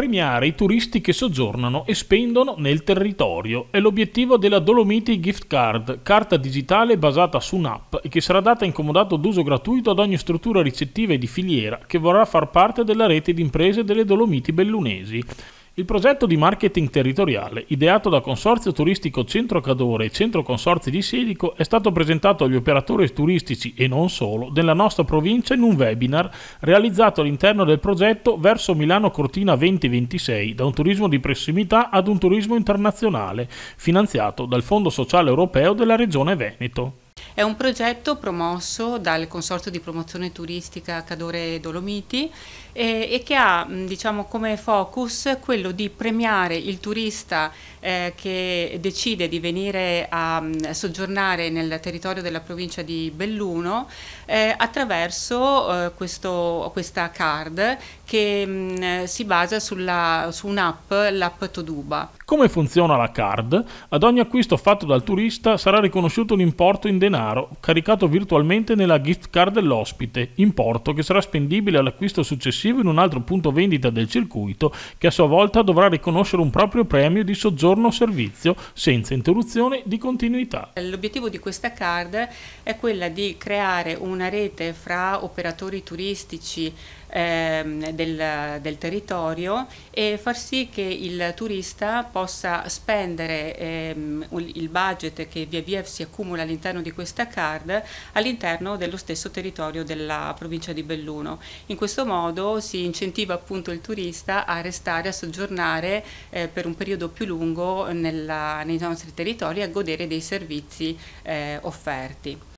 premiare i turisti che soggiornano e spendono nel territorio. È l'obiettivo della Dolomiti Gift Card, carta digitale basata su un'app e che sarà data in comodato d'uso gratuito ad ogni struttura ricettiva e di filiera che vorrà far parte della rete di imprese delle Dolomiti Bellunesi. Il progetto di marketing territoriale, ideato da Consorzio Turistico Centro Cadore e Centro Consorzi di Silico, è stato presentato agli operatori turistici e non solo della nostra provincia in un webinar realizzato all'interno del progetto Verso Milano Cortina 2026, da un turismo di prossimità ad un turismo internazionale, finanziato dal Fondo Sociale Europeo della Regione Veneto. È un progetto promosso dal Consorzio di Promozione Turistica Cadore Dolomiti eh, e che ha diciamo, come focus quello di premiare il turista eh, che decide di venire a, a soggiornare nel territorio della provincia di Belluno eh, attraverso eh, questo, questa card che mh, si basa sulla, su un'app, l'app Toduba. Come funziona la card? Ad ogni acquisto fatto dal turista sarà riconosciuto un importo in denaro denaro caricato virtualmente nella gift card dell'ospite, importo che sarà spendibile all'acquisto successivo in un altro punto vendita del circuito che a sua volta dovrà riconoscere un proprio premio di soggiorno servizio senza interruzione di continuità. L'obiettivo di questa card è quella di creare una rete fra operatori turistici ehm, del, del, territorio e far sì che il turista possa spendere ehm, il budget che via via si accumula all'interno di questa Rent-A-Card all'interno dello stesso territorio della provincia di Belluno. In questo modo si incentiva appunto il turista a restare, a soggiornare eh, per un periodo più lungo nella, nei nostri territori e a godere dei servizi eh, offerti.